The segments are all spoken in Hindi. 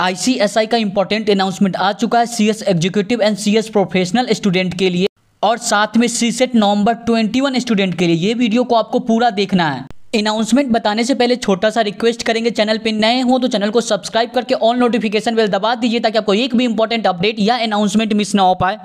आईसीएसआई का इंपॉर्टेंट अनाउंसमेंट आ चुका है CS executive and CS professional student के लिए और साथ में सी सेट नवंबर 21 स्टूडेंट के लिए ये वीडियो को आपको पूरा देखना है अनाउंसमेंट बताने से पहले छोटा सा रिक्वेस्ट करेंगे चैनल पे नए हो तो चैनल को सब्सक्राइब करके ऑल नोटिफिकेशन बेल दबा दीजिए ताकि आपको एक भी इंपॉर्टेंट अपडेट या अनाउंसमेंट मिस ना हो पाए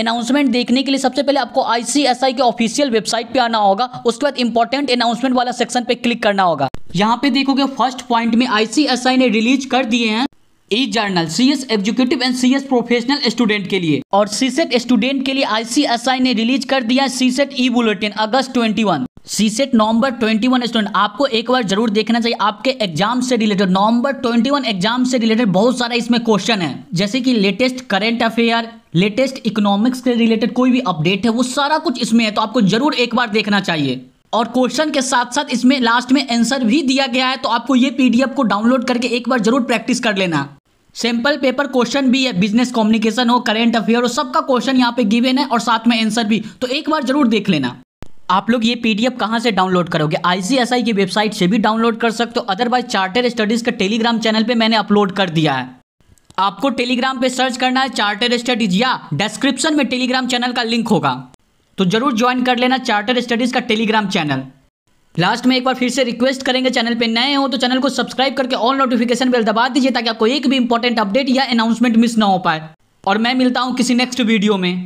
अनाउंसमेंट देखने के लिए सबसे पहले आपको आईसीएसआई के ऑफिशियल वेबसाइट पे आना होगा उसके बाद इंपॉर्टेंट अनाउंसमेंट वाला सेक्शन पे क्लिक करना होगा यहाँ पे देखोगे फर्स्ट पॉइंट में आईसीएसआई ने रिलीज कर दिए हैं e journal C S executive and C S professional student के लिए और सीसेट स्टूडेंट के लिए आईसीएसआई ने रिलीज कर दिया CSEET e bulletin August 21 CSEET November 21 student आपको एक बार जरूर देखना चाहिए आपके एग्जाम से रिलेटेड नवंबर 21 एग्जाम से रिलेटेड बहुत सारा इसमें क्वेश्चन है जैसे कि latest current affair latest economics के रिलेटेड कोई भी अपडेट है वो सारा कुछ इसमें है तो आपको जरूर एक बार देखना चाहिए और क्वेश्चन के साथ साथ इसमें लास्ट में आंसर भी दिया गया है तो आपको ये पीडीएफ को डाउनलोड करके एक बार जरूर प्रैक्टिस कर लेना सैम्पल पेपर क्वेश्चन भी है बिजनेस कम्युनिकेशन हो करेंट अफेयर हो सबका क्वेश्चन यहाँ पे गिवेन है और साथ में आंसर भी तो एक बार जरूर देख लेना आप लोग ये पीडीएफ कहाँ से डाउनलोड करोगे आईसीएसआई की वेबसाइट से भी डाउनलोड कर सकते हो अदरवाइज चार्टर स्टडीज का टेलीग्राम चैनल पे मैंने अपलोड कर दिया है आपको टेलीग्राम पे सर्च करना है चार्टर स्टडीज या डिस्क्रिप्शन में टेलीग्राम चैनल का लिंक होगा तो ज़रूर ज्वाइन कर लेना चार्टर स्टडीज़ का टेलीग्राम चैनल लास्ट में एक बार फिर से रिक्वेस्ट करेंगे चैनल पे नए हो तो चैनल को सब्सक्राइब करके ऑल नोटिफिकेशन बेल दबा दीजिए ताकि आपको एक भी इंपॉर्टेंट अपडेट या अनाउंसमेंट मिस ना हो पाए और मैं मिलता हूं किसी नेक्स्ट वीडियो में